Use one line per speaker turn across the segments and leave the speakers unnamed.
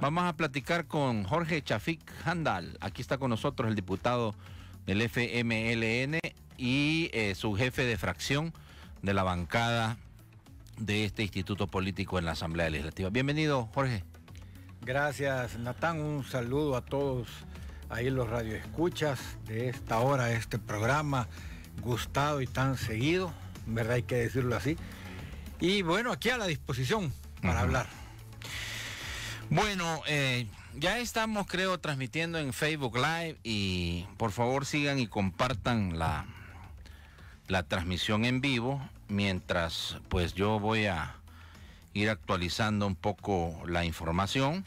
Vamos a platicar con Jorge Chafik Handal. Aquí está con nosotros el diputado del FMLN y eh, su jefe de fracción de la bancada de este instituto político en la Asamblea Legislativa.
Bienvenido, Jorge. Gracias, Natán. Un saludo a todos ahí los radioescuchas de esta hora, este programa gustado y tan seguido, ¿verdad? Hay que decirlo así. Y bueno, aquí a la disposición para hablar.
Bueno, eh, ya estamos, creo, transmitiendo en Facebook Live y por favor sigan y compartan la, la transmisión en vivo mientras pues yo voy a ir actualizando un poco la información.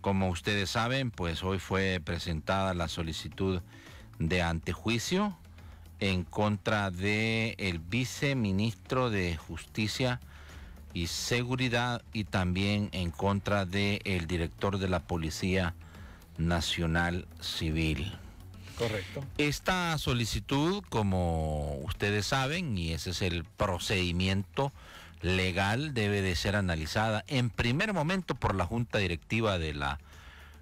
Como ustedes saben, pues hoy fue presentada la solicitud de antejuicio en contra de el viceministro de Justicia y Seguridad y también en contra del el director de la Policía Nacional Civil. Correcto. Esta solicitud, como ustedes saben, y ese es el procedimiento legal, debe de ser analizada en primer momento por la Junta Directiva de la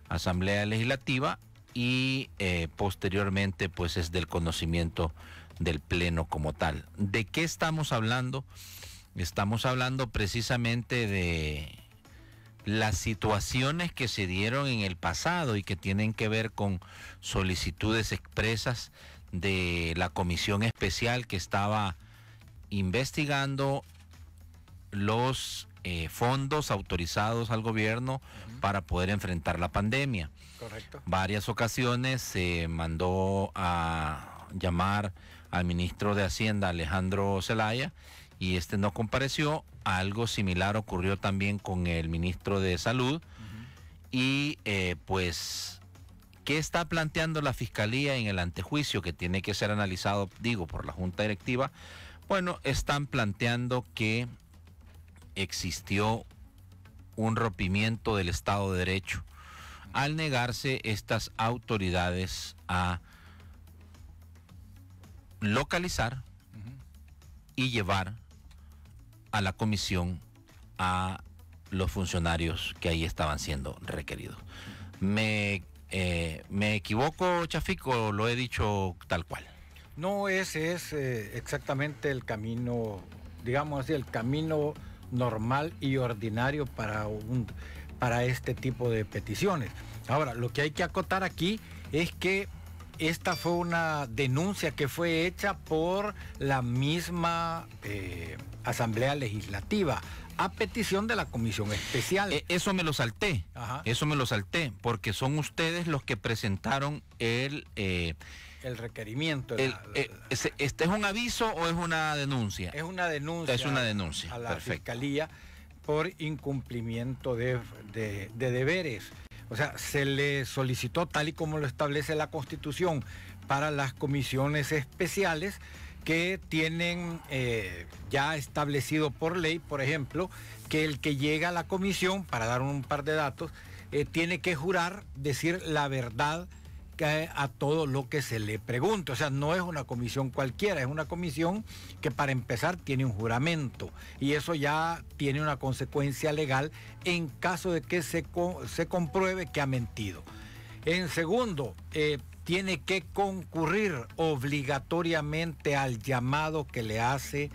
Asamblea Legislativa y eh, posteriormente pues es del conocimiento del Pleno como tal. ¿De qué estamos hablando? Estamos hablando precisamente de las situaciones que se dieron en el pasado y que tienen que ver con solicitudes expresas de la comisión especial que estaba investigando los eh, fondos autorizados al gobierno para poder enfrentar la pandemia. Correcto. Varias ocasiones se mandó a llamar al ministro de Hacienda Alejandro Zelaya y este no compareció. Algo similar ocurrió también con el ministro de Salud. Y eh, pues, ¿qué está planteando la Fiscalía en el antejuicio que tiene que ser analizado, digo, por la Junta Directiva? Bueno, están planteando que existió un rompimiento del Estado de Derecho al negarse estas autoridades a localizar y llevar a la comisión a los funcionarios que ahí estaban siendo requeridos. Me, eh, ¿me equivoco, Chafico, lo he dicho tal cual.
No, ese es eh, exactamente el camino, digamos así, el camino normal y ordinario para, un, para este tipo de peticiones. Ahora, lo que hay que acotar aquí es que esta fue una denuncia que fue hecha por la misma eh, Asamblea Legislativa a petición de la Comisión Especial. Eh, eso me lo salté,
eso me lo salté, porque son ustedes los que presentaron el... Eh,
requerimiento. este, es un aviso o es una denuncia? Es una denuncia. Es una denuncia. A la Fiscalía por incumplimiento de deberes. O sea, se le solicitó tal y como lo establece la Constitución para las comisiones especiales que tienen eh, ya establecido por ley, por ejemplo, que el que llega a la comisión, para dar un par de datos, eh, tiene que jurar decir la verdad a todo lo que se le pregunte. O sea, no es una comisión cualquiera, es una comisión que para empezar tiene un juramento y eso ya tiene una consecuencia legal en caso de que se, compruebe que ha mentido. En segundo, eh, tiene que concurrir obligatoriamente al llamado que le hace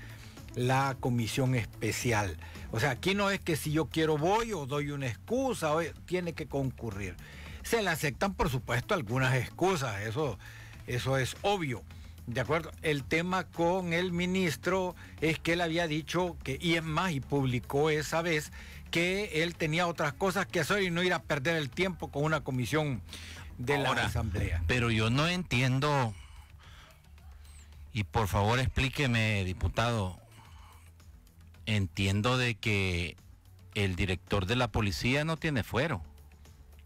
la comisión especial. O sea, aquí no es que si yo quiero voy o doy una excusa, tiene que concurrir. Se le aceptan, por supuesto, algunas excusas, eso, eso es obvio. De acuerdo, el tema con el ministro es que él había dicho que, y es más, y publicó esa vez, que él tenía otras cosas que hacer y no ir a perder el tiempo con una comisión de la Asamblea. Pero yo no entiendo, y por favor explíqueme, diputado,
entiendo de que el director de la policía no tiene fuero.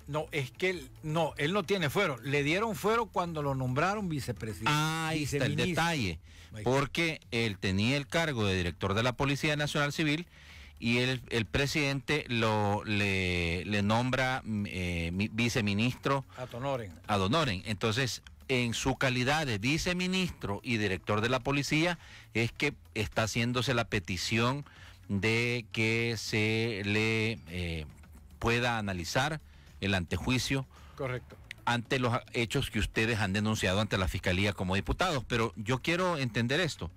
No, es que él, no, él no tiene fuero. Le dieron fuero cuando lo nombraron vicepresidente. Ah, ahí está el detalle. Porque él tenía el cargo de director de la
Policía Nacional Civil y el presidente lo, le, nombra eh, viceministro. A Donoren. Entonces, en su calidad de viceministro y director de la policía, es que está haciéndose la petición de que se le eh, pueda analizar el antejuicio. Correcto. Ante los hechos que ustedes han denunciado ante la fiscalía como diputados. Pero yo quiero entender esto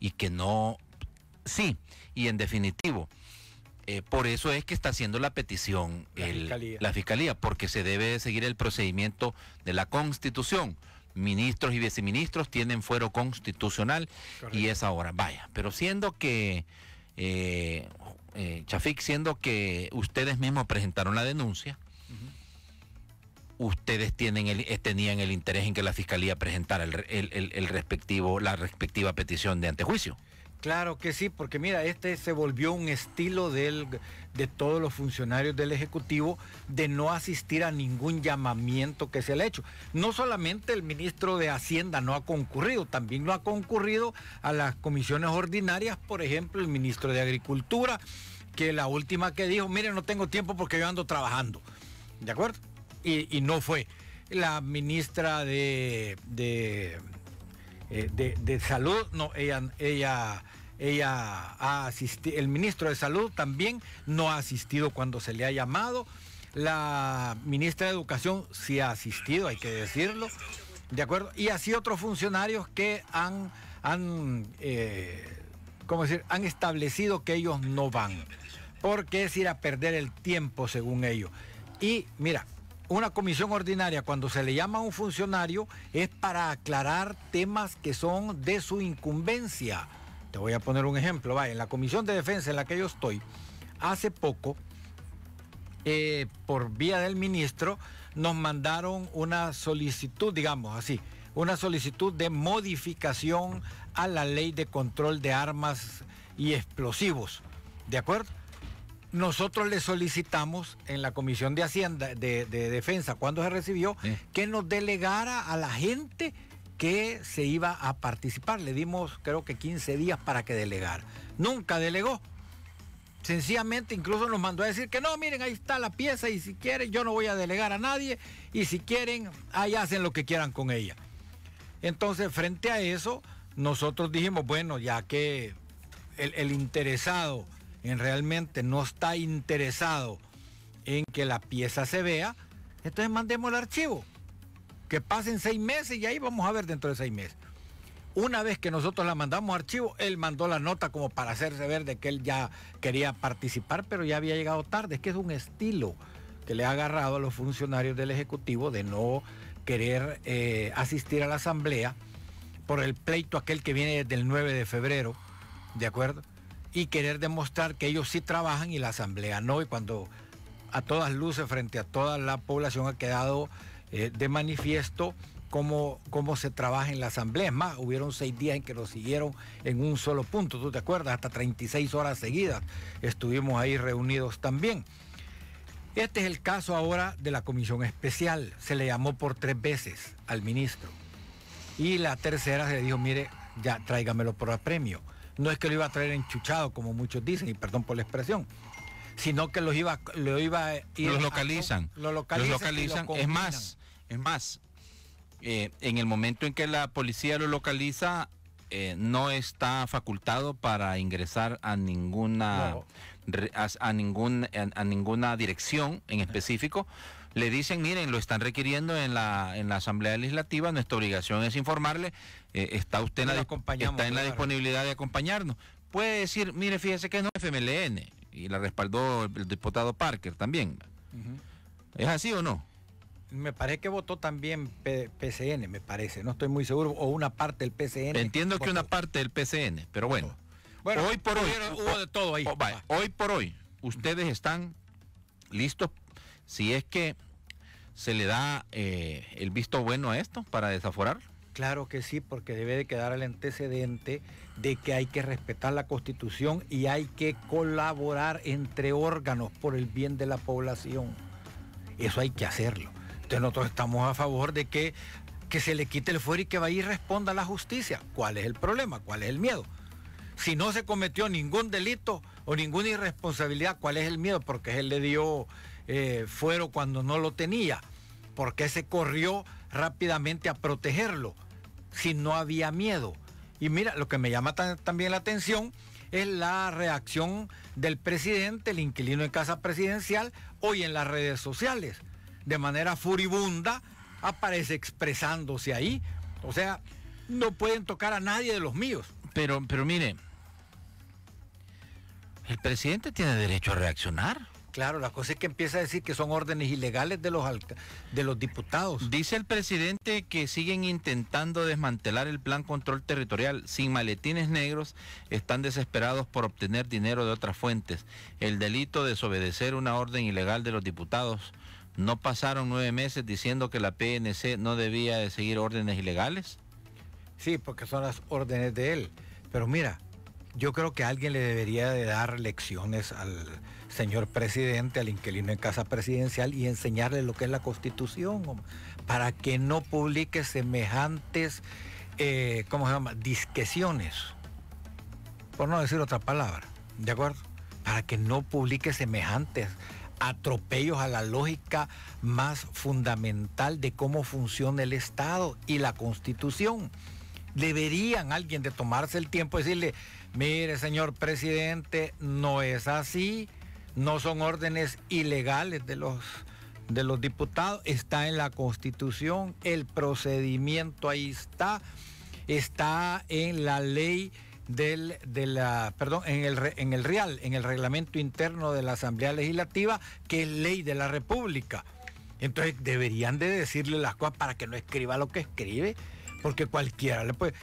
y que no. Sí, y en definitivo. Eh, por eso es que está haciendo la petición la, fiscalía. porque se debe seguir el procedimiento de la Constitución ministros y viceministros tienen fuero constitucional y es ahora. Vaya, pero siendo que, eh, eh Chafik, siendo que ustedes mismos presentaron la denuncia, Ustedes eh, tenían el interés en que la fiscalía presentara el, respectivo, la respectiva petición de antejuicio.
Claro que sí, porque mira, este se volvió un estilo de todos los funcionarios del Ejecutivo de no asistir a ningún llamamiento que se le ha hecho. No solamente el ministro de Hacienda no ha concurrido, también no ha concurrido a las comisiones ordinarias, por ejemplo, el ministro de Agricultura, que la última que dijo, mire, no tengo tiempo porque yo ando trabajando. ¿De acuerdo? Y, no fue. La ministra de, eh, de, de, Salud, no, ella, ella ella ha asistido, el ministro de Salud también no ha asistido cuando se le ha llamado, la ministra de Educación sí ha asistido, hay que decirlo, ¿de acuerdo? Y así otros funcionarios que han, han eh, ¿cómo decir?, han establecido que ellos no van, porque es ir a perder el tiempo según ellos. Y mira, una comisión ordinaria, cuando se le llama a un funcionario, es para aclarar temas que son de su incumbencia. Te voy a poner un ejemplo. vaya. en la comisión de defensa en la que yo estoy, hace poco, eh, por vía del ministro, nos mandaron una solicitud, digamos así, una solicitud de modificación a la ley de control de armas y explosivos. ¿De acuerdo? nosotros le solicitamos en la Comisión de Hacienda, de, Defensa, cuando se recibió, que nos delegara a la gente que se iba a participar. Le dimos creo que 15 días para que delegara. Nunca delegó. Sencillamente incluso nos mandó a decir que no, miren, ahí está la pieza y si quieren yo no voy a delegar a nadie y si quieren ahí hacen lo que quieran con ella. Entonces, frente a eso, nosotros dijimos, bueno, ya que el interesado realmente no está interesado en que la pieza se vea, entonces mandemos el archivo. Que pasen seis meses y ahí vamos a ver dentro de seis meses. Una vez que nosotros la mandamos archivo, él mandó la nota como para hacerse ver de que él ya quería participar, pero ya había llegado tarde. Es que es un estilo que le ha agarrado a los funcionarios del Ejecutivo de no querer eh, asistir a la Asamblea por el pleito aquel que viene desde el 9 de febrero, ¿de acuerdo? y querer demostrar que ellos sí trabajan y la asamblea no. Y cuando a todas luces, frente a toda la población, ha quedado eh, de manifiesto cómo, cómo se trabaja en la asamblea. Es más, hubieron seis días en que lo siguieron en un solo punto, ¿tú te acuerdas? Hasta 36 horas seguidas estuvimos ahí reunidos también. Este es el caso ahora de la comisión especial. Se le llamó por tres veces al ministro. Y la tercera se le dijo, mire, ya tráigamelo por apremio no es que lo iba a traer enchuchado, como muchos dicen, y perdón por la expresión, sino que los iba, lo iba a ir los localizan, lo localizan, localizan, es más, es más, eh, en el momento en que
la policía lo localiza, eh, no está facultado para ingresar a ninguna a, a, ninguna dirección en específico, le dicen, miren, lo están requiriendo en la, en la Asamblea Legislativa, nuestra obligación es informarle, eh, está usted en la, disponibilidad de acompañarnos. Puede decir, mire, fíjese que no FMLN, y la respaldó el, diputado Parker también. ¿Es así o no?
Me parece que votó también PCN, me parece, no estoy muy seguro, o una parte del PCN.
Entiendo que una parte del PCN, pero bueno.
hoy por hoy.
todo oh, hoy por hoy, ustedes están listos, si es que ¿Se le da eh, el visto bueno a esto para desaforar?
Claro que sí, porque debe de quedar el antecedente de que hay que respetar la constitución y hay que colaborar entre órganos por el bien de la población. Eso hay que hacerlo. Entonces nosotros estamos a favor de que, que se le quite el fuero y que vaya y responda a la justicia. ¿Cuál es el problema? ¿Cuál es el miedo? Si no se cometió ningún delito o ninguna irresponsabilidad, ¿cuál es el miedo? Porque él le dio eh, Fueron cuando no lo tenía, porque se corrió rápidamente a protegerlo, si no había miedo. Y mira, lo que me llama también la atención es la reacción del presidente, el inquilino en casa presidencial, hoy en las redes sociales. De manera furibunda aparece expresándose ahí. O sea, no pueden tocar a nadie de los míos. Pero, pero mire, el presidente tiene derecho a reaccionar. Claro, la cosa es que empieza a decir que son órdenes ilegales de los, de los diputados. Dice el presidente que siguen intentando
desmantelar el plan control territorial sin maletines negros, están desesperados por obtener dinero de otras fuentes. El delito de desobedecer una orden ilegal de los diputados. ¿No pasaron nueve meses diciendo que la PNC no debía de seguir órdenes ilegales?
Sí, porque son las órdenes de él. Pero mira, yo creo que alguien le debería de dar lecciones al señor presidente, al inquilino en casa presidencial y enseñarle lo que es la constitución, para que no publique semejantes, eh, ¿cómo se llama?, disquesiones, por no decir otra palabra, ¿de acuerdo? Para que no publique semejantes atropellos a la lógica más fundamental de cómo funciona el Estado y la Constitución. Deberían alguien de tomarse el tiempo de decirle, mire señor presidente, no es así, no son órdenes ilegales de los, de los diputados, está en la Constitución, el procedimiento ahí está, está en la ley del, de la, perdón, en el, en el Real, en el reglamento interno de la Asamblea Legislativa, que es ley de la República. Entonces deberían de decirle las cosas para que no escriba lo que escribe, porque cualquiera le puede...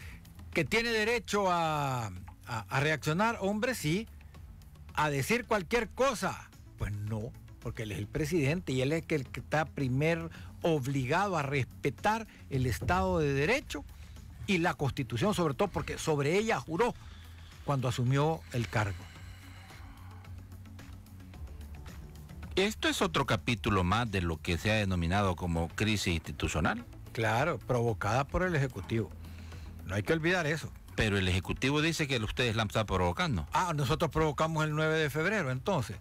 Que tiene derecho a, a reaccionar, hombre, sí, a decir cualquier cosa. Pues no, porque él es el presidente y él es el que está primer obligado a respetar el Estado de Derecho y la Constitución, sobre todo porque sobre ella juró cuando asumió el cargo.
Esto es otro capítulo más de lo que se ha denominado como crisis institucional. Claro, provocada por el Ejecutivo. No hay que olvidar eso. Pero el Ejecutivo dice que ustedes la están provocando.
Ah, nosotros provocamos el 9 de febrero, entonces.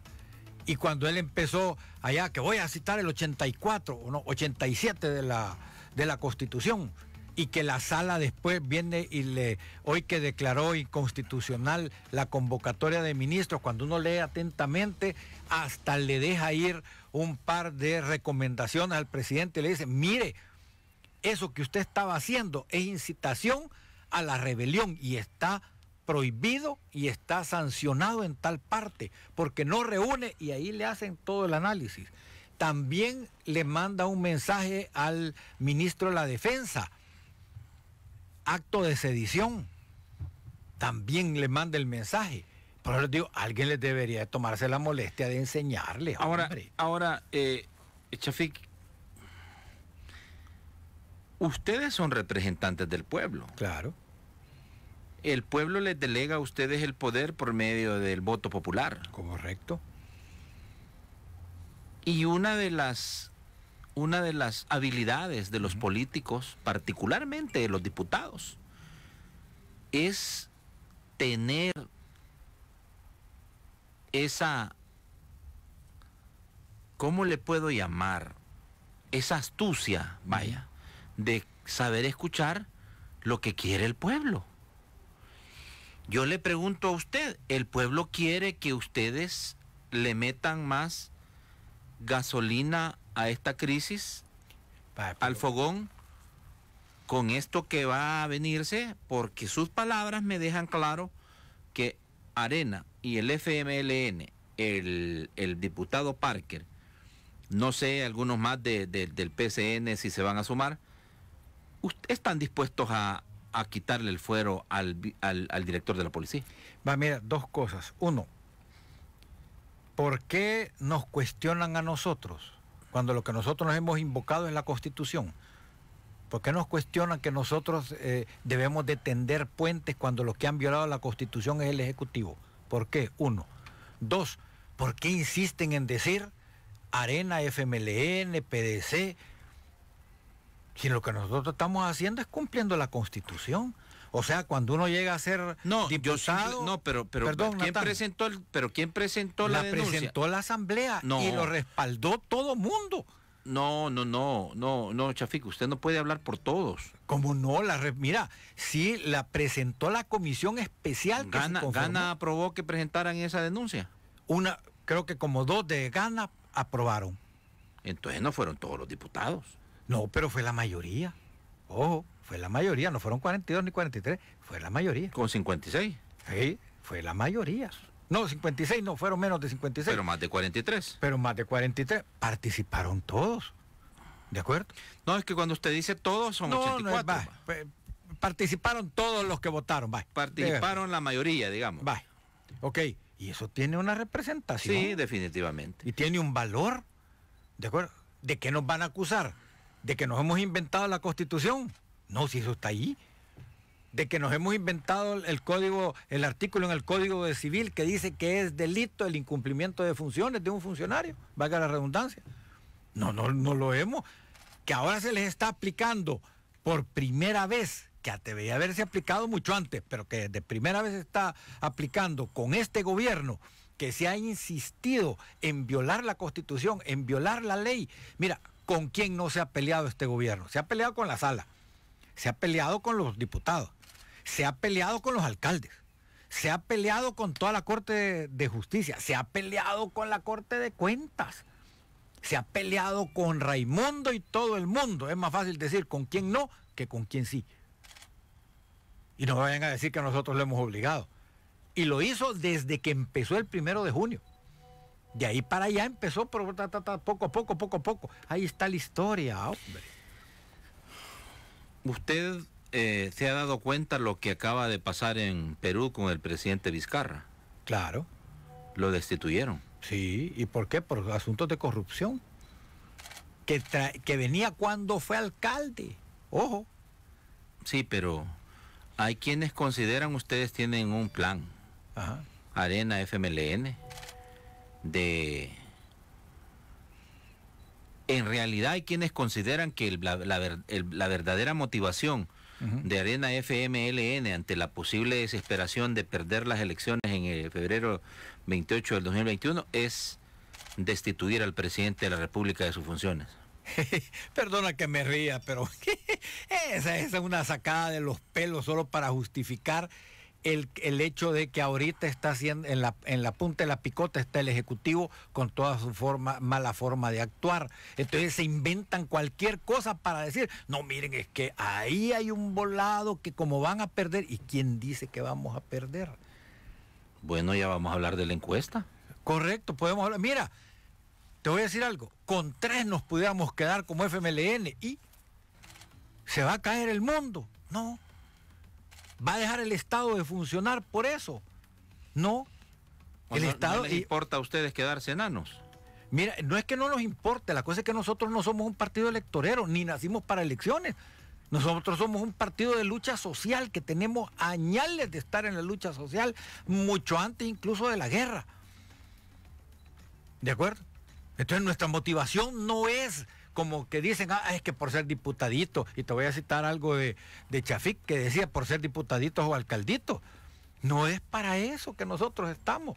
Y cuando él empezó allá, que voy a citar el 84 no, 87 de la, de la Constitución, y que la sala después viene y le, hoy que declaró inconstitucional la convocatoria de ministros, cuando uno lee atentamente, hasta le deja ir un par de recomendaciones al presidente le dice, mire, eso que usted estaba haciendo es incitación a la rebelión y está prohibido y está sancionado en tal parte, porque no reúne y ahí le hacen todo el análisis. También le manda un mensaje al ministro de la Defensa, acto de sedición, también le manda el mensaje. Por eso digo, alguien les debería tomarse la molestia de enseñarle. Ahora, ahora eh,
ustedes son representantes del pueblo. Claro el pueblo les delega a ustedes el poder por medio del voto popular. Correcto. Y una de las una de las habilidades de los políticos, particularmente de los diputados, es tener esa, ¿cómo le puedo llamar? Esa astucia, vaya, de saber escuchar lo que quiere el pueblo. Yo le pregunto a usted, ¿el pueblo quiere que ustedes le metan más gasolina a esta crisis, al fogón, con esto que va a venirse? Porque sus palabras me dejan claro que Arena y el FMLN, el, diputado Parker, no sé, algunos más del PCN si se van a sumar, están dispuestos a, a quitarle el fuero al, director de la policía?
Va, mira, dos cosas. Uno, ¿por qué nos cuestionan a nosotros cuando lo que nosotros nos hemos invocado en la Constitución? ¿Por qué nos cuestionan que nosotros eh, debemos de tender puentes cuando lo que han violado la Constitución es el Ejecutivo? ¿Por qué? Uno. Dos, ¿por qué insisten en decir Arena, FMLN, PDC, si lo que nosotros estamos haciendo es cumpliendo la Constitución. O sea, cuando uno llega a ser no, diputado, no, pero, pero perdón, ¿quién presentó el, pero quién presentó la, la presentó la asamblea y lo respaldó todo mundo.
No, no, no, no, no, Chafico, usted no puede hablar por todos.
¿Cómo no, la mira, sí la presentó la comisión especial. Que Gana, Gana aprobó que presentaran esa denuncia. Una, creo que como dos de Gana aprobaron. Entonces no fueron todos los diputados. No, pero fue la mayoría. Ojo, fue la mayoría, no fueron 42 ni 43, fue la mayoría. ¿Con 56? Sí, fue la mayoría. No, 56 no, fueron menos de 56. Pero más de 43. Pero más de 43, participaron todos. ¿De acuerdo? No, es que cuando usted dice todos son 84. Pues. participaron todos los que votaron, va.
Participaron la mayoría, digamos. Va.
Ok, y eso tiene una representación. Sí, definitivamente. Y tiene un valor, ¿de acuerdo? ¿De qué nos van a acusar? de que nos hemos inventado la Constitución. No, si eso está ahí. De que nos hemos inventado el código, el artículo en el Código de Civil que dice que es delito el incumplimiento de funciones de un funcionario, valga la redundancia. No, no, no lo hemos. Que ahora se les está aplicando por primera vez, que debería haberse aplicado mucho antes, pero que de primera vez se está aplicando con este gobierno que se ha insistido en violar la constitución, en violar la ley. Mira, con quién no se ha peleado este gobierno. Se ha peleado con la sala, se ha peleado con los diputados, se ha peleado con los alcaldes, se ha peleado con toda la Corte de Justicia, se ha peleado con la Corte de Cuentas, se ha peleado con Raimundo y todo el mundo. Es más fácil decir con quién no que con quién sí. Y no vayan a decir que nosotros lo hemos obligado. Y lo hizo desde que empezó el primero de junio. De ahí para allá empezó pero, poco a poco, poco a poco. Ahí está la historia, hombre. ¿Usted eh,
se ha dado cuenta lo que acaba de pasar en Perú con el presidente Vizcarra? Claro. Lo destituyeron.
Sí, ¿y por qué? Por asuntos de corrupción. Que, que venía cuando fue alcalde. Ojo. Sí,
pero hay quienes consideran ustedes tienen un plan. Ajá. Arena FMLN de... En realidad hay quienes consideran que la, verdadera motivación de Arena FMLN ante la posible desesperación de perder las elecciones en eh, febrero 28 del 2021 es destituir al presidente de la República de sus
funciones. Perdona que me ría, pero esa es una sacada de los pelos solo para justificar el, hecho de que ahorita está haciendo, en la, en la punta de la picota está el Ejecutivo con toda su forma, mala forma de actuar. Entonces se inventan cualquier cosa para decir, no, miren, es que ahí hay un volado que como van a perder, ¿y quién dice que vamos a perder?
Bueno, ya vamos a hablar de la
encuesta. Correcto, podemos hablar. Mira, te voy a decir algo, con tres nos pudiéramos quedar como FMLN y se va a caer el mundo. No, ¿Va a dejar el Estado de funcionar por eso? No.
el Estado. No les importa a ustedes quedarse enanos?
Mira, no es que no nos importe, la cosa es que nosotros no somos un partido electorero, ni nacimos para elecciones. Nosotros somos un partido de lucha social que tenemos añales de estar en la lucha social, mucho antes incluso de la guerra. ¿De acuerdo? Entonces nuestra motivación no es como que dicen, ah, es que por ser diputadito, y te voy a citar algo de, de que decía, por ser diputadito o alcaldito, No es para eso que nosotros estamos.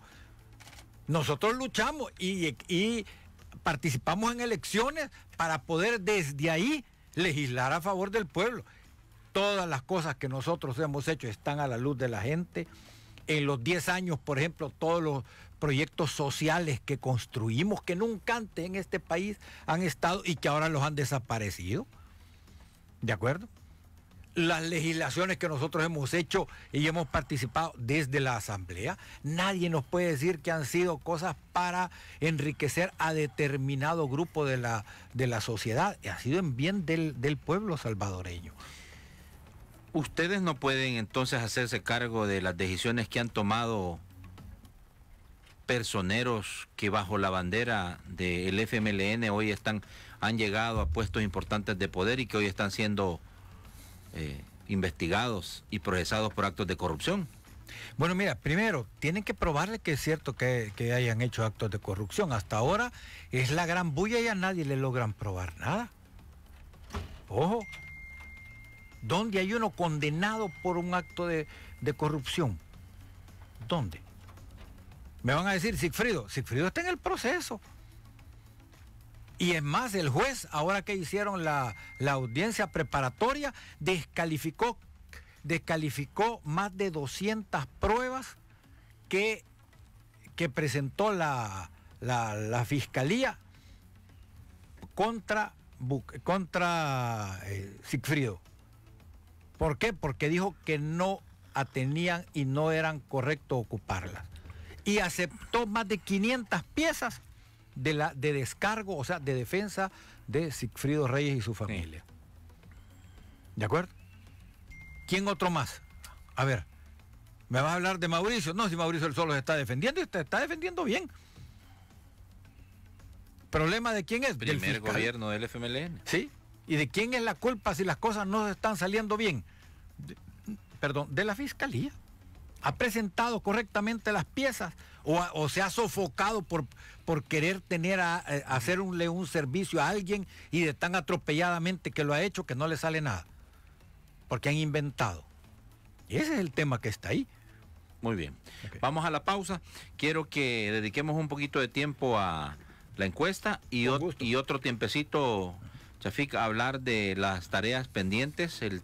Nosotros luchamos y, y participamos en elecciones para poder desde ahí legislar a favor del pueblo. Todas las cosas que nosotros hemos hecho están a la luz de la gente. En los 10 años, por ejemplo, todos los proyectos sociales que construimos, que nunca antes en este país han estado y que ahora los han desaparecido. ¿De acuerdo? Las legislaciones que nosotros hemos hecho y hemos participado desde la Asamblea, nadie nos puede decir que han sido cosas para enriquecer a determinado grupo de la, de la sociedad. Ha sido en bien del, del pueblo salvadoreño
ustedes no pueden entonces hacerse cargo de las decisiones que han tomado personeros que bajo la bandera del FMLN hoy están, han llegado a puestos importantes de poder y que hoy están siendo eh, investigados y procesados por actos de corrupción.
Bueno, mira, primero, tienen que probarle que es cierto que, hayan hecho actos de corrupción. Hasta ahora es la gran bulla y a nadie le logran probar nada. Ojo, ¿dónde hay uno condenado por un acto de corrupción? ¿Dónde? Me van a decir, Sigfrido, Sigfrido está en el proceso. Y es más, el juez, ahora que hicieron la, la audiencia preparatoria, descalificó, descalificó más de 200 pruebas que, que presentó la, la, fiscalía contra, contra eh, Sigfrido. ¿Por qué? Porque dijo que no atenían y no eran correctos ocuparlas y aceptó más de 500 piezas de, la, de descargo, o sea, de defensa de Sigfrido Reyes y su familia. ¿De acuerdo? ¿Quién otro más? A ver, ¿me vas a hablar de Mauricio? No, si Mauricio el solo se está defendiendo y se está defendiendo bien. ¿Problema de quién es? Primer gobierno del FMLN. Sí. ¿Y de quién es la culpa si las cosas no están saliendo bien? perdón, de la fiscalía ha presentado correctamente las piezas o, se ha sofocado por, por querer tener a, eh, hacerle un, servicio a alguien y de tan atropelladamente que lo ha hecho que no le sale nada. Porque han inventado. Y ese es el tema que está ahí. Muy bien. Vamos a la pausa.
Quiero que dediquemos un poquito de tiempo a la encuesta y, otro tiempecito, Chafik, a hablar de las tareas pendientes. El,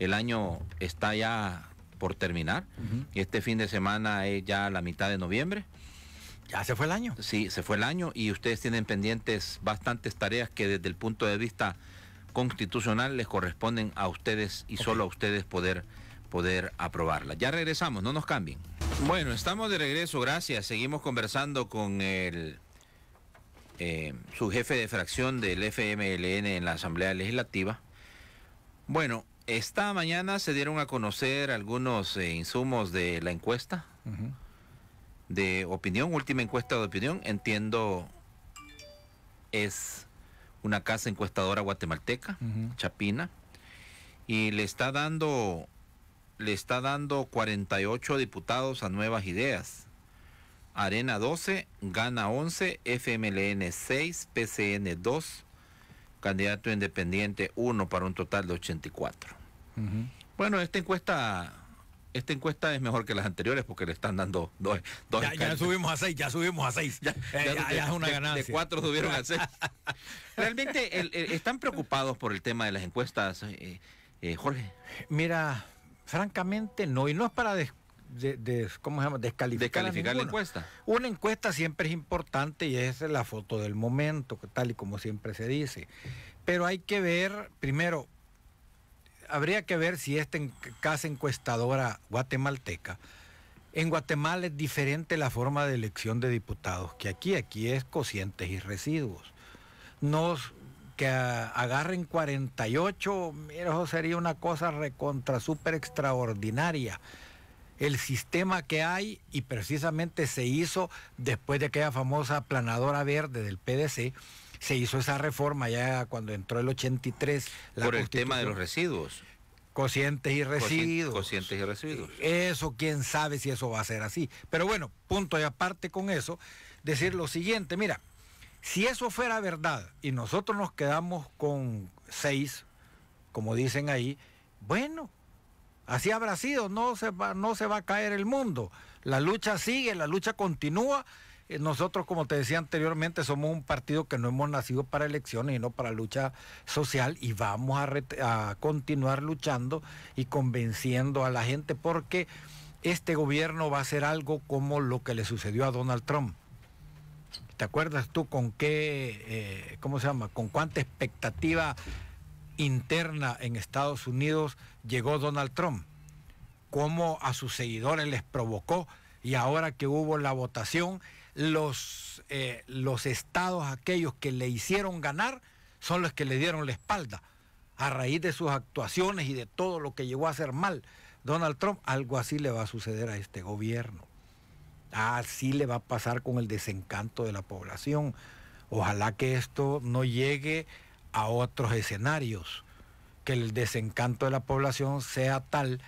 el año está ya por terminar. Este fin de semana es ya la mitad de noviembre. Ya se fue el año. Sí, se fue el año y ustedes tienen pendientes bastantes tareas que desde el punto de vista constitucional les corresponden a ustedes y solo a ustedes poder, poder aprobarla. Ya regresamos, no nos cambien. Bueno, estamos de regreso, gracias. Seguimos conversando con el eh, su jefe de fracción del FMLN en la Asamblea Legislativa. Bueno, esta mañana se dieron a conocer algunos eh, insumos de la encuesta de opinión, última encuesta de opinión. Entiendo es una casa encuestadora guatemalteca, Chapina, y le está dando le está dando 48 diputados a nuevas ideas. Arena 12, Gana 11, FMLN 6, PCN 2, candidato independiente uno para un total de 84. Bueno, esta encuesta esta encuesta es mejor que las anteriores porque le están dando dos. dos
ya, subimos a seis, ya subimos a seis. Ya, eh, es una ganancia. De cuatro subieron a seis. Realmente
están preocupados por el tema de las encuestas, eh, eh, Jorge.
Mira, francamente no, y no es para descubrir. ¿cómo se llama? Descalificar, la encuesta. Una encuesta siempre es importante y es la foto del momento, tal y como siempre se dice. Pero hay que ver, primero, habría que ver si esta casa encuestadora guatemalteca, en Guatemala es diferente la forma de elección de diputados que aquí, aquí es cocientes y residuos. Nos que agarren 48, eso sería una cosa recontra súper extraordinaria el sistema que hay y precisamente se hizo después de aquella famosa planadora verde del PDC, se hizo esa reforma ya cuando entró el 83. Por el tema de los
residuos. y residuos.
Cocientes y residuos. Eso, quién sabe si eso va a ser así. Pero bueno, punto y aparte con eso, decir lo siguiente, mira, si eso fuera verdad y nosotros nos quedamos con seis, como dicen ahí, bueno, Así habrá sido, no se va, no se va a caer el mundo. La lucha sigue, la lucha continúa. Eh, nosotros, como te decía anteriormente, somos un partido que no hemos nacido para elecciones, sino para lucha social y vamos a, continuar luchando y convenciendo a la gente porque este gobierno va a ser algo como lo que le sucedió a Donald Trump. ¿Te acuerdas tú con qué, eh, cómo se llama, con cuánta expectativa interna en Estados Unidos llegó Donald Trump, cómo a sus seguidores les provocó y ahora que hubo la votación, los, eh, los estados aquellos que le hicieron ganar son los que le dieron la espalda a raíz de sus actuaciones y de todo lo que llegó a hacer mal Donald Trump, algo así le va a suceder a este gobierno. Así le va a pasar con el desencanto de la población. Ojalá que esto no llegue a otros escenarios, que el desencanto de la población sea tal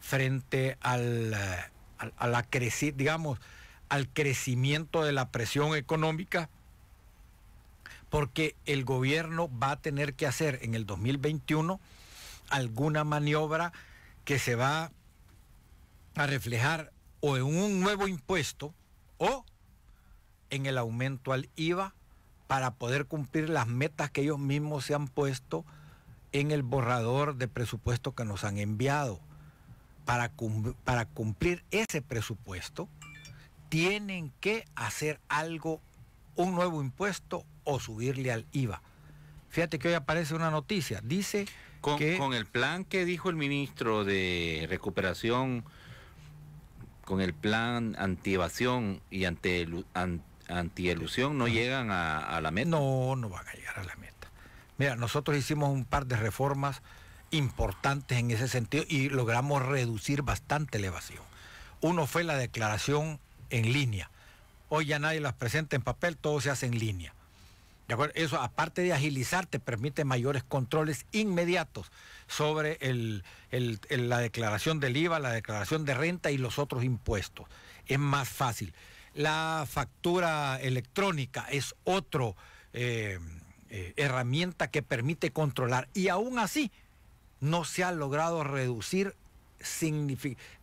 frente al, eh, a la digamos, al crecimiento de la presión económica, porque el gobierno va a tener que hacer en el 2021 alguna maniobra que se va a reflejar o en un nuevo impuesto o en el aumento al IVA para poder cumplir las metas que ellos mismos se han puesto en el borrador de presupuesto que nos han enviado. Para, para cumplir ese presupuesto, tienen que hacer algo, un nuevo impuesto o subirle al IVA. Fíjate que hoy aparece una noticia. Dice con, que... Con
el plan que dijo el ministro de recuperación, con el plan anti-evasión y ante, ante antielusión no llegan a, la meta.
No, no van a llegar a la meta. Mira, nosotros hicimos un par de reformas importantes en ese sentido y logramos reducir bastante la evasión. Uno fue la declaración en línea. Hoy ya nadie las presenta en papel, todo se hace en línea. ¿De acuerdo? Eso, aparte de agilizar, te permite mayores controles inmediatos sobre la declaración del IVA, la declaración de renta y los otros impuestos. Es más fácil. La factura electrónica es otra eh, eh, herramienta que permite controlar y aún así no se ha logrado reducir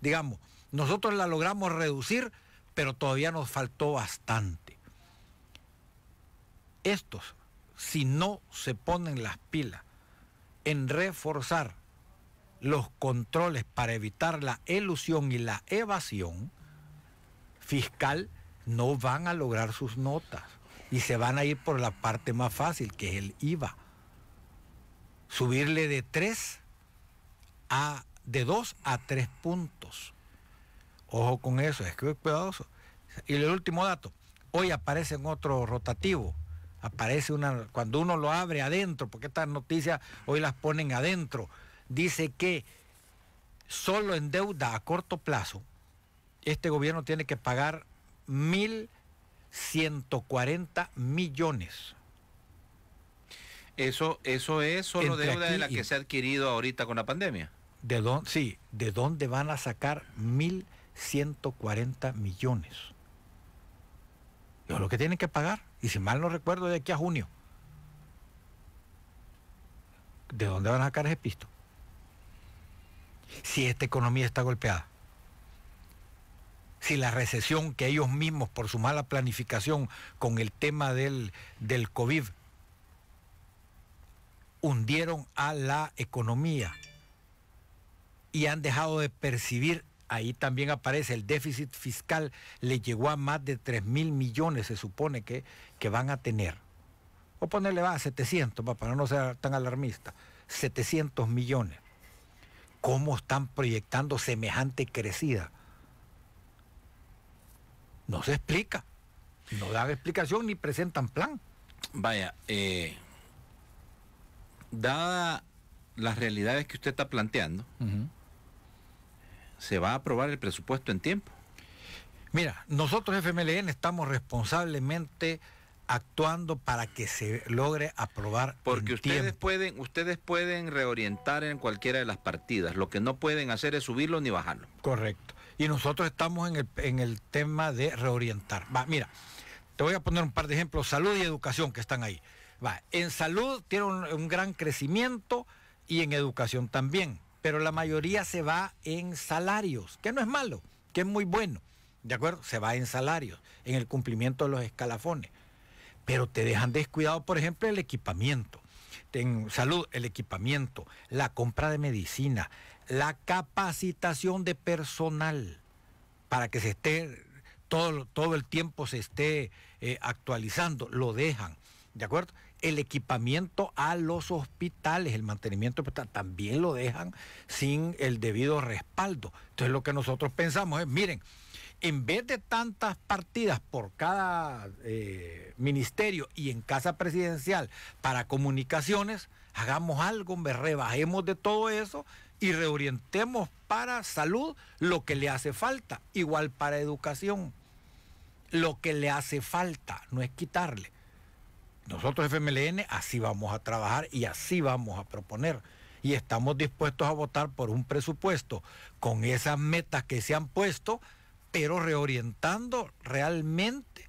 digamos, nosotros la logramos reducir, pero todavía nos faltó bastante. Estos, si no se ponen las pilas en reforzar los controles para evitar la elusión y la evasión fiscal, no van a lograr sus notas y se van a ir por la parte más fácil, que es el IVA. Subirle de 3 a de 2 a 3 puntos. Ojo con eso, es que es cuidadoso. Y el último dato, hoy aparece en otro rotativo. Aparece una cuando uno lo abre adentro, porque estas noticias hoy las ponen adentro. Dice que solo en deuda a corto plazo este gobierno tiene que pagar 1.140 millones. Eso,
eso es solo deuda de la que se ha adquirido ahorita con la pandemia.
¿De dónde, sí, ¿de dónde van a sacar 1.140 millones? Es lo que tienen que pagar. Y si mal no recuerdo, de aquí a junio. ¿De dónde van a sacar ese pisto? Si esta economía está golpeada si la recesión que ellos mismos por su mala planificación con el tema del, COVID hundieron a la economía y han dejado de percibir, ahí también aparece el déficit fiscal, le llegó a más de 3 mil millones, se supone que, que van a tener. O ponerle va a 700, para no ser tan alarmista, 700 millones. ¿Cómo están proyectando semejante crecida? no se explica. No dan explicación ni presentan plan. Vaya, eh, dada las realidades que usted está planteando,
¿se va a aprobar el presupuesto en tiempo?
Mira, nosotros FMLN estamos responsablemente actuando para que se logre aprobar.
Porque ustedes pueden, ustedes pueden reorientar en cualquiera de las partidas. Lo que no pueden hacer es subirlo ni bajarlo.
Correcto y nosotros estamos en el, tema de reorientar. Va, mira, te voy a poner un par de ejemplos, salud y educación que están ahí. Va, en salud tiene un, gran crecimiento y en educación también, pero la mayoría se va en salarios, que no es malo, que es muy bueno, ¿de acuerdo? Se va en salarios, en el cumplimiento de los escalafones, pero te dejan descuidado, por ejemplo, el equipamiento en salud, el equipamiento, la compra de medicina, la capacitación de personal para que se esté todo, todo el tiempo se esté eh, actualizando, lo dejan, ¿de acuerdo? El equipamiento a los hospitales, el mantenimiento pues, también lo dejan sin el debido respaldo. Entonces lo que nosotros pensamos es, miren, en vez de tantas partidas por cada eh, ministerio y en casa presidencial para comunicaciones, hagamos algo, rebajemos de todo eso y reorientemos para salud lo que le hace falta, igual para educación, lo que le hace falta, no es quitarle. Nosotros FMLN así vamos a trabajar y así vamos a proponer. Y estamos dispuestos a votar por un presupuesto con esas metas que se han puesto, pero reorientando realmente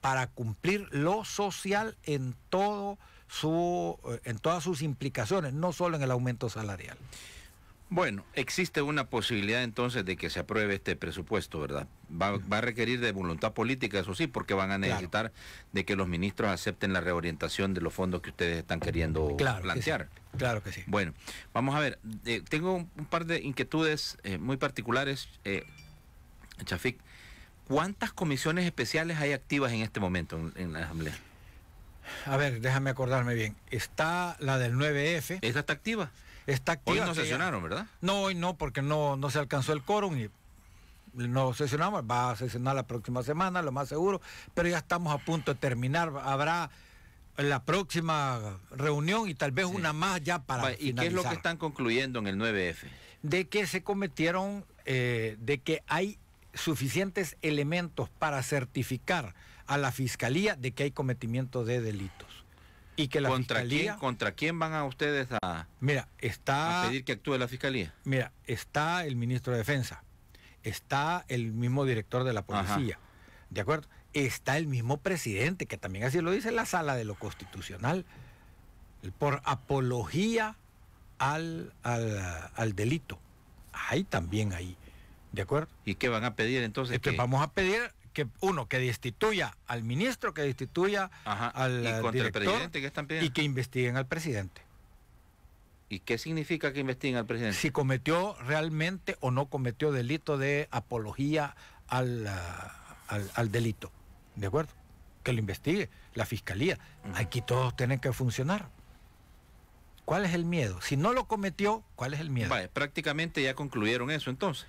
para cumplir lo social en, todo su, eh, en todas sus implicaciones, no solo en el aumento salarial.
Bueno, existe una posibilidad entonces de que se apruebe este presupuesto, ¿verdad? Va, a requerir de voluntad política, eso sí, porque van a necesitar de que los ministros acepten la reorientación de los fondos que ustedes están queriendo plantear. Claro que sí. Bueno, vamos a ver, eh, tengo un, par de inquietudes eh, muy particulares, eh, Chafik. ¿Cuántas comisiones especiales hay activas en este momento en, la Asamblea?
A ver, déjame acordarme bien. Está la del 9F. ¿Esa está activa? Hoy no sesionaron, ¿verdad? No, hoy no, porque no, no se alcanzó el quórum y no sesionamos, va a sesionar la próxima semana, lo más seguro, pero ya estamos a punto de terminar. Habrá la próxima reunión y tal vez una más ya para ¿Y qué es lo que están
concluyendo en el 9F?
De que se cometieron, eh, de que hay suficientes elementos para certificar a la Fiscalía de que hay cometimiento de delitos.
Y que la ¿Contra quién, ¿Contra quién van a ustedes a, mira, está, pedir que actúe la fiscalía?
Mira, está el ministro de Defensa, está el mismo director de la policía, ¿de acuerdo? Está el mismo presidente, que también así lo dice la sala de lo constitucional, por apología al, al, delito. Ahí también, ahí. ¿De acuerdo? ¿Y qué van a pedir entonces? Este, que vamos a pedir que uno, que destituya al ministro, que destituya al director, presidente Y que investiguen al presidente.
¿Y qué significa
que investiguen al presidente? Si cometió realmente o no cometió delito de apología al, ah, delito. ¿De acuerdo? Que lo investigue la fiscalía. Aquí todos tienen que funcionar. ¿Cuál es el miedo? Si no lo cometió, ¿cuál es el miedo?
prácticamente ya concluyeron
eso entonces.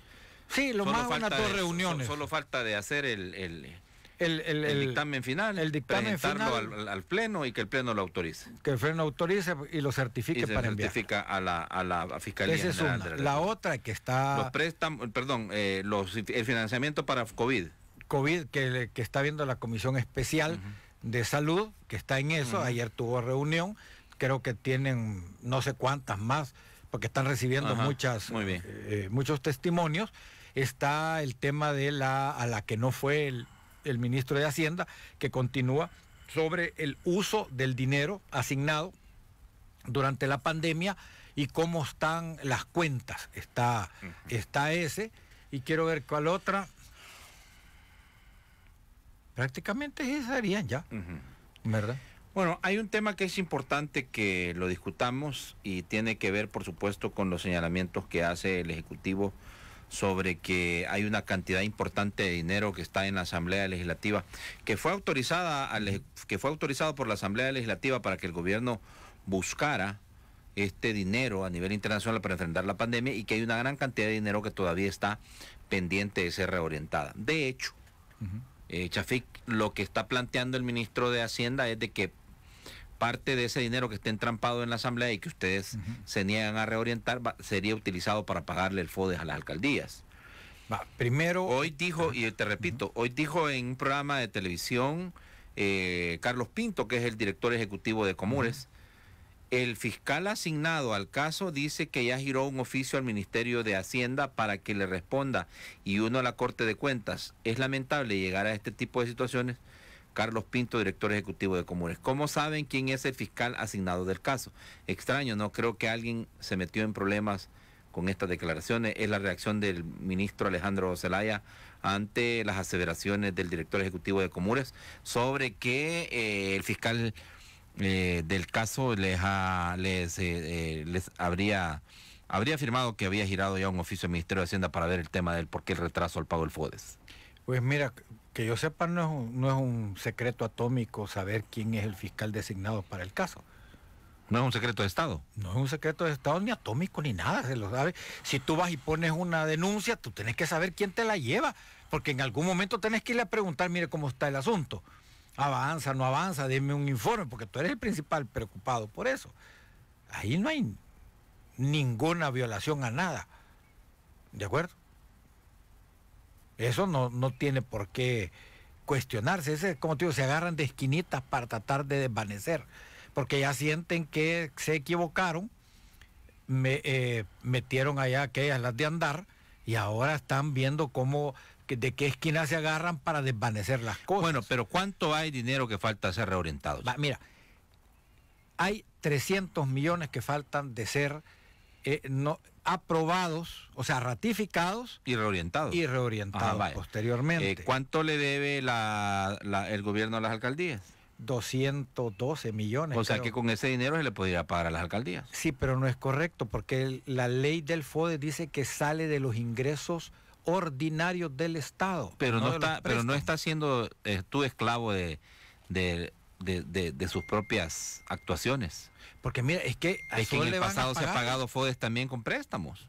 Sí, lo más falta dos reuniones.
Solo, falta de hacer el, el
el, dictamen final, el dictamen presentarlo
al, pleno y que el pleno lo autorice.
Que el pleno autorice y lo certifique para
certifica a la, a la Fiscalía Esa es una. la,
otra que está... Los
préstamos, perdón, eh, el financiamiento para COVID.
COVID que, está viendo la Comisión Especial de Salud, que está en eso. Ayer tuvo reunión, creo que tienen no sé cuántas más, porque están recibiendo muchas, eh, eh, muchos testimonios está el tema de la, a la que no fue el, ministro de Hacienda, que continúa sobre el uso del dinero asignado durante la pandemia y cómo están las cuentas. Está, está ese. Y quiero ver cuál otra. Prácticamente esa serían ya, ¿verdad? Bueno, hay un tema que es importante que
lo discutamos y tiene que ver, por supuesto, con los señalamientos que hace el Ejecutivo sobre que hay una cantidad importante de dinero que está en la Asamblea Legislativa, que fue autorizada que fue autorizado por la Asamblea Legislativa para que el gobierno buscara este dinero a nivel internacional para enfrentar la pandemia y que hay una gran cantidad de dinero que todavía está pendiente de ser reorientada. De hecho, eh, Chafik, lo que está planteando el ministro de Hacienda es de que parte de ese dinero que esté entrampado en la Asamblea y que ustedes se niegan a reorientar sería utilizado para pagarle el FODES a las alcaldías. primero... Hoy dijo, y te repito, hoy dijo en un programa de televisión eh, Carlos Pinto, que es el director ejecutivo de Comunes, el fiscal asignado al caso dice que ya giró un oficio al Ministerio de Hacienda para que le responda y uno a la Corte de Cuentas. Es lamentable llegar a este tipo de situaciones Carlos Pinto, director ejecutivo de Comunes. ¿Cómo saben quién es el fiscal asignado del caso? Extraño, no creo que alguien se metió en problemas con estas declaraciones. Es la reacción del ministro Alejandro Zelaya ante las aseveraciones del director ejecutivo de Comures sobre que eh, el fiscal eh, del caso eh, les, habría habría afirmado que había girado ya un oficio del Ministerio de Hacienda para ver el tema del por qué el retraso al pago del FODES.
Pues mira, que yo sepa, no es, un, no es un secreto atómico saber quién es el fiscal designado para el caso. No es un secreto de Estado. No es un secreto de Estado ni atómico ni nada, se lo sabe. Si tú vas y pones una denuncia, tú tenés que saber quién te la lleva, porque en algún momento tenés que irle a preguntar, mire cómo está el asunto. Avanza, no avanza, dime un informe, porque tú eres el principal preocupado por eso. Ahí no hay ninguna violación a nada. ¿De acuerdo? Eso no, tiene por qué cuestionarse. Ese, como te digo, se agarran de esquinitas para tratar de desvanecer, porque ya sienten que se equivocaron, me, eh, metieron allá aquellas las de andar y ahora están viendo cómo de qué esquina se agarran para desvanecer las cosas. Bueno,
pero ¿cuánto hay dinero que falta ser reorientado?
mira, hay 300 millones que faltan de ser eh, no, aprobados, o sea, ratificados. Y reorientados. Y reorientados posteriormente. Eh,
¿Cuánto le debe el gobierno a las alcaldías?
212 millones. O sea que
con ese dinero se le podría
pagar a las alcaldías. Sí, pero no es correcto porque la ley del FODE dice que sale de los ingresos ordinarios del Estado. Pero no, está, pero
no está siendo eh, tú esclavo de, de de, sus propias actuaciones.
Porque mira, es que,
es que en el pasado se ha pagado FODES también con préstamos.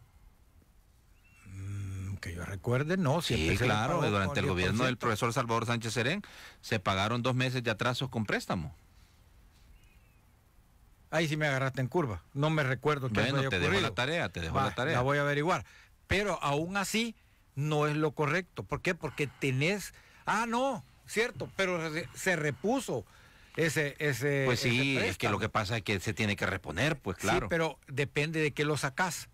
Mm, que yo recuerde, no, siempre. Sí, claro, durante el gobierno del
profesor Salvador Sánchez Serén se pagaron dos meses de atrasos con préstamo.
Ahí sí me agarraste en curva. No me recuerdo que Bueno, te dejo la tarea, te dejo la tarea. La voy a averiguar. Pero aún así no es lo correcto. ¿Por qué? Porque tenés. Ah, no, cierto, pero se repuso ese ese Pues sí, es
que lo que pasa es que se tiene que reponer, pues claro. Sí, pero
depende de qué lo sacas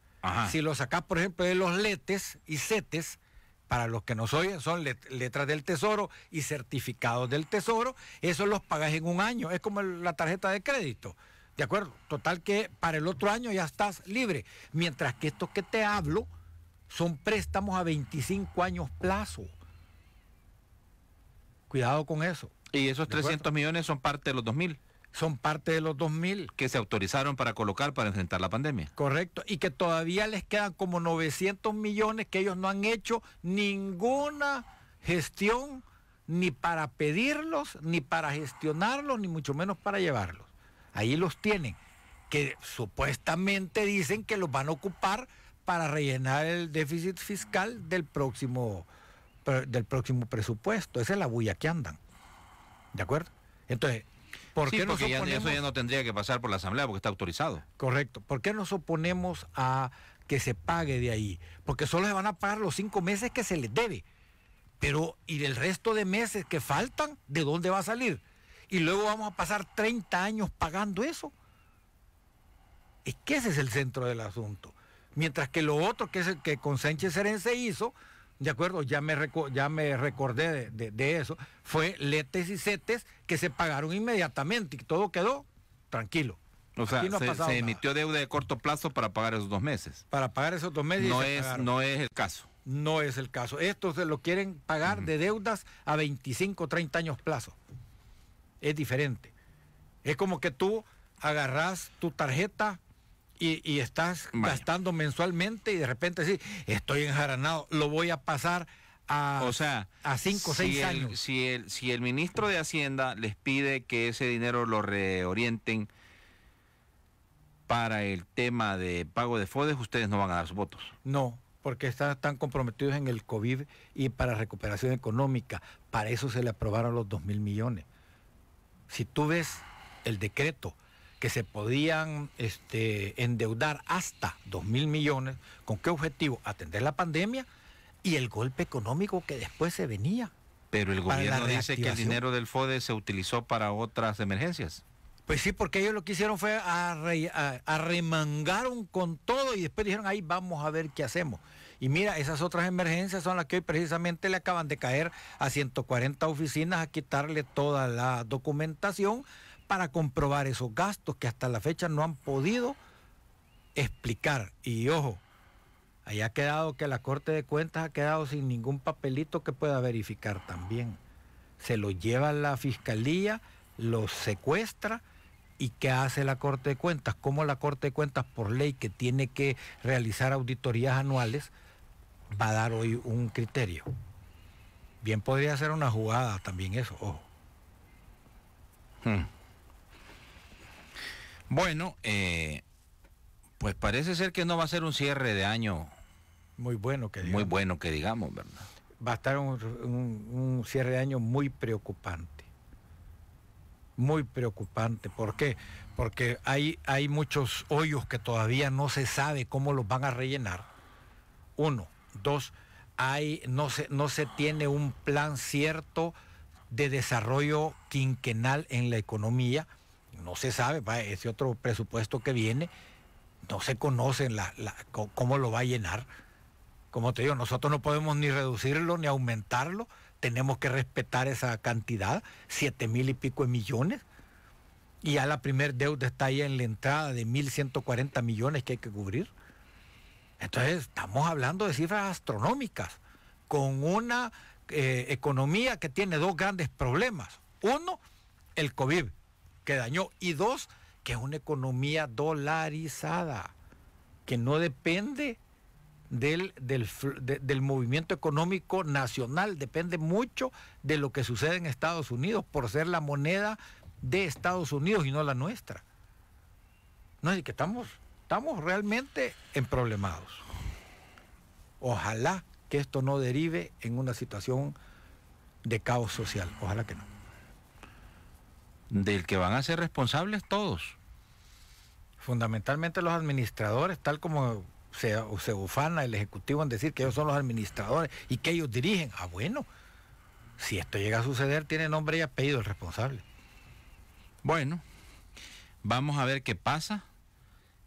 Si lo sacas, por ejemplo, de los letes y setes, para los que nos oyen, son letras del tesoro y certificados del tesoro, eso los pagas en un año, es como la tarjeta de crédito. ¿De acuerdo? Total que para el otro año ya estás libre. Mientras que estos que te hablo son préstamos a 25 años plazo. Cuidado con
eso. Y esos 300 millones son parte de los 2.000. Son parte de los 2.000. Que se autorizaron
para colocar para enfrentar la pandemia. Correcto. Y que todavía les quedan como 900 millones que ellos no han hecho ninguna gestión ni para pedirlos, ni para gestionarlos, ni mucho menos para llevarlos. Ahí los tienen, que supuestamente dicen que los van a ocupar para rellenar el déficit fiscal del próximo, del próximo presupuesto. Esa es la bulla que andan. ¿De acuerdo? Entonces, ¿por qué eso ya
no tendría que pasar por la Asamblea porque está
autorizado. Correcto. ¿Por qué nos oponemos a que se pague de ahí? Porque solo se van a pagar los cinco meses que se les debe. Pero, ¿y el resto de meses que faltan, de dónde va a salir? Y luego vamos a pasar 30 años pagando eso. Es que ese es el centro del asunto. Mientras que lo otro que, es el que con Sánchez se hizo, de acuerdo, ya me, ya me recordé de, eso, fue letes y setes que se pagaron inmediatamente y todo quedó tranquilo. O sea, se,
emitió deuda de corto plazo para pagar esos dos meses. Para pagar esos dos meses. No, es, no es el
caso. No es el caso. Esto se lo quieren pagar de deudas a 25, 30 años plazo. Es diferente. Es como que tú agarras tu tarjeta y, estás gastando mensualmente y de repente decís, estoy enjaranado, lo voy a pasar a, o sea, a cinco o seis años.
Si el, si el ministro de Hacienda les pide que ese dinero lo reorienten para el tema de pago de FODES, ustedes no van a dar sus votos.
No, porque están, están comprometidos en el COVID y para recuperación económica. Para eso se le aprobaron los dos mil millones. Si tú ves el decreto, que se podían este, endeudar hasta 2 mil millones. ¿Con qué objetivo? Atender la pandemia y el golpe económico que después se venía.
Pero el gobierno dice que el dinero del FODE se utilizó para otras emergencias.
Pues sí, porque ellos lo que hicieron fue a arremangaron con todo y después dijeron, ahí vamos a ver qué hacemos. Y mira, esas otras emergencias son las que hoy precisamente le acaban de caer a 140 oficinas a quitarle toda la documentación, para comprobar esos gastos que hasta la fecha no han podido explicar. Y ojo, ahí ha quedado que la Corte de Cuentas ha quedado sin ningún papelito que pueda verificar también. Se lo lleva la Fiscalía, lo secuestra. ¿Y qué hace la Corte de Cuentas? ¿Cómo la Corte de Cuentas, por ley que tiene que realizar auditorías anuales, va a dar hoy un criterio? Bien podría ser una jugada también eso, ojo. Hmm. Bueno,
eh, pues parece ser que no va a ser un cierre de año.
Muy bueno que digamos.
Muy bueno que digamos, ¿verdad?
Va a estar un, cierre de año muy preocupante. Muy preocupante. ¿Por qué? Porque hay, hay muchos hoyos que todavía no se sabe cómo los van a rellenar. Uno. Dos, hay, no, se, no se tiene un plan cierto de desarrollo quinquenal en la economía no se sabe, ese otro presupuesto que viene, no se conocen cómo lo va a llenar. Como te digo, nosotros no podemos ni reducirlo ni aumentarlo, tenemos que respetar esa cantidad, siete mil y pico de millones. Y ya la primer deuda está ahí en la entrada de 1.140 millones que hay que cubrir. Entonces, estamos hablando de cifras astronómicas, con una eh, economía que tiene dos grandes problemas. Uno, el COVID, que dañó, y dos, que es una economía dolarizada, que no depende del, movimiento económico nacional, depende mucho de lo que sucede en Estados Unidos, por ser la moneda de Estados Unidos y no la nuestra. No es que estamos, estamos realmente emproblemados. Ojalá que esto no derive en una situación de caos social, ojalá que no del que van a ser responsables todos. Fundamentalmente los administradores, tal como se, se ufana el Ejecutivo en decir que ellos son los administradores y que ellos dirigen. Ah, bueno, si esto llega a suceder, tiene nombre y apellido el responsable. Bueno, vamos a ver qué pasa.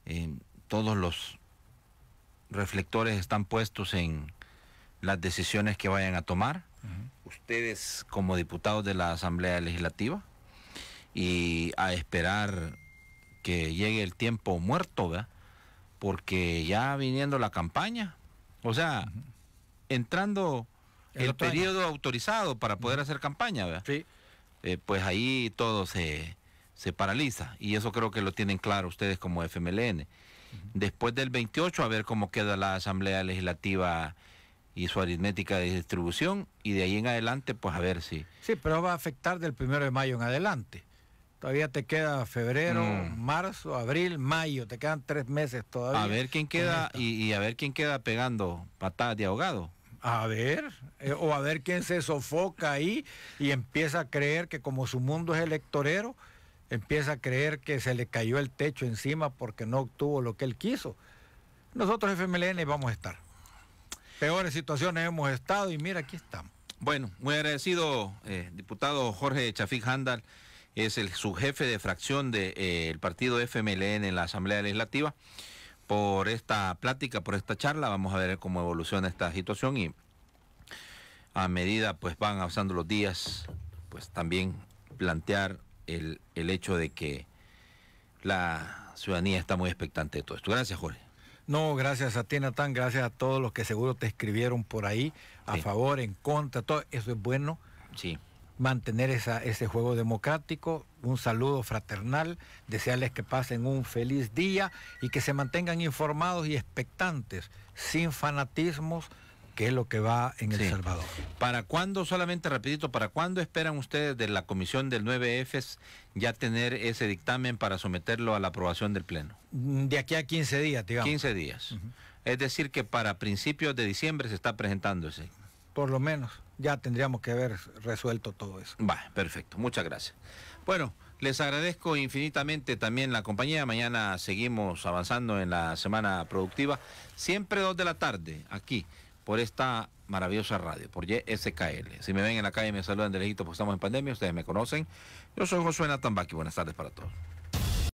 Eh, todos los reflectores están puestos en las decisiones que vayan a tomar. Ustedes como diputados de la Asamblea Legislativa y a esperar que llegue el tiempo muerto, ¿verdad? Porque ya viniendo la campaña, o sea, entrando el, periodo autorizado para poder hacer campaña, ¿verdad? Sí. Eh, pues ahí todo se, se paraliza y eso creo que lo tienen claro ustedes como FMLN. Después del 28 a ver cómo queda la Asamblea Legislativa y su aritmética de distribución y de ahí en adelante pues a ver si...
Sí, pero va a afectar del primero de mayo en adelante. Todavía te queda febrero, mm. marzo, abril, mayo, te quedan tres meses todavía. A ver quién queda
y, a ver quién queda pegando patadas de
ahogado. A ver, eh, o a ver quién se sofoca ahí y empieza a creer que como su mundo es electorero, empieza a creer que se le cayó el techo encima porque no obtuvo lo que él quiso. Nosotros FMLN vamos a estar. Peores situaciones hemos estado y mira, aquí estamos.
Bueno, muy agradecido, eh, diputado Jorge Chafik Handal es el subjefe de fracción del de, eh, partido FMLN en la Asamblea Legislativa, por esta plática, por esta charla. Vamos a ver cómo evoluciona esta situación y a medida pues van avanzando los días, pues también plantear el, hecho de que la ciudadanía está muy expectante de todo esto. Gracias, Jorge.
No, gracias a ti, Natán, gracias a todos los que seguro te escribieron por ahí, a favor, en contra, todo eso es bueno. Sí mantener ese juego democrático. Un saludo fraternal, desearles que pasen un feliz día y que se mantengan informados y expectantes, sin fanatismos, que es lo que va en El Salvador.
¿Para cuándo, solamente rapidito, para cuándo esperan ustedes de la comisión del 9F ya tener ese dictamen para someterlo a la aprobación del Pleno?
Mm, de aquí a 15 días,
digamos. 15 días. Es decir, que para principios de diciembre se está presentándose.
Por lo menos ya tendríamos que haber resuelto todo eso. Va,
perfecto, muchas gracias. Bueno, les agradezco infinitamente también la compañía. Mañana seguimos avanzando en la semana productiva, siempre dos de la tarde, aquí, por esta maravillosa radio, por YSKL. Si me ven en la calle me saludan de lejito, porque estamos en pandemia, ustedes me conocen. Yo soy Josué Natambaki. buenas tardes para todos.